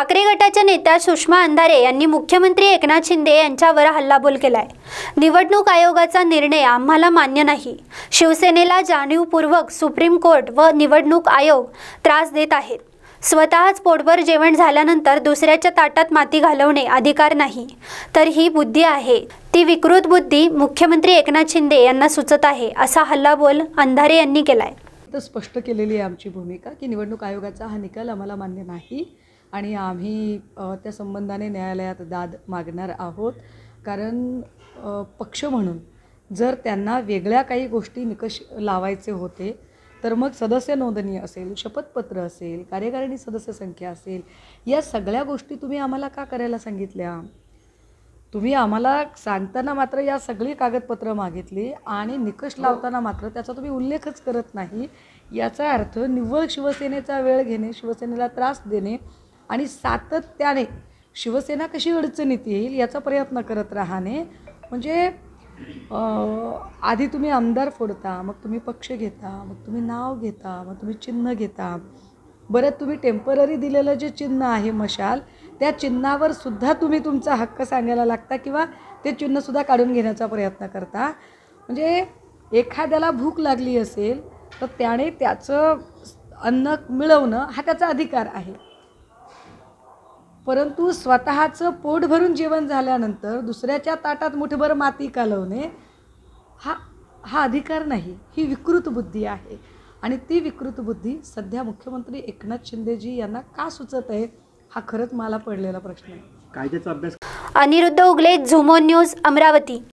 ठाकरे गटाच्या नेत्या सुषमा अंधारे यांनी मुख्यमंत्री एकनाथ शिंदे यांच्यावर हल्लाबोल केलाय निवडणूक आयोगाचा निर्णय आम्हाला मान्य नाही शिवसेनेला जाणीवपूर्वक सुप्रीम कोर्ट व निवडणूक आयोग त्रास देत आहेत स्वतःच पोटभर जेवण झाल्यानंतर दुसऱ्याच्या ताटात माती घालवणे अधिकार नाही तर ही बुद्धी आहे ती विकृत बुद्धी मुख्यमंत्री एकनाथ शिंदे यांना सुचत आहे असा हल्लाबोल अंधारे यांनी केलाय स्पष्ट केलेली आहे आमची भूमिका की निवडणूक आयोगाचा हा निकाल आम्हाला मान्य नाही आणि आम्ही त्या संबंधाने न्यायालयात दाद मागणार आहोत कारण पक्ष म्हणून जर त्यांना वेगळ्या काही गोष्टी निकष लावायचे होते तर मग सदस्य नोंदणी असेल शपथपत्र असेल कार्यकारिणी सदस्य संख्या असेल या सगळ्या गोष्टी तुम्ही आम्हाला का करायला सांगितल्या तुम्ही आम्हाला सांगताना मात्र या सगळी कागदपत्रं मागितली आणि निकष हो. लावताना मात्र त्याचा तुम्ही उल्लेखच करत नाही याचा अर्थ निव्वळ शिवसेनेचा वेळ घेणे शिवसेनेला त्रास देणे आणि सातत्याने शिवसेना कशी अडचणीत येईल याचा प्रयत्न करत राहणे म्हणजे आधी तुम्ही आमदार फोडता मग तुम्ही पक्ष घेता मग तुम्ही नाव घेता मग तुम्ही चिन्ह घेता बरं तुम्ही टेम्पररी दिलेलं जे चिन्ह आहे मशाल त्या चिन्हावर सुद्धा तुम्ही तुमचा हक्क सांगायला लागता किंवा ते चिन्हसुद्धा काढून घेण्याचा प्रयत्न करता म्हणजे एखाद्याला भूक लागली असेल तर त्याने त्याचं अन्न मिळवणं हा त्याचा अधिकार आहे परंतु स्वतःचं पोट भरून जेवण झाल्यानंतर दुसऱ्याच्या ताटात मुठभर माती कालवणे हा हा अधिकार नाही ही विकृत बुद्धी आहे आणि ती विकृत बुद्धी सध्या मुख्यमंत्री एकनाथ शिंदेजी यांना का सुचत आहे हा खरंच मला पडलेला प्रश्न आहे कायद्याचा अभ्यास अनिरुद्ध उगले झुमो न्यूज अमरावती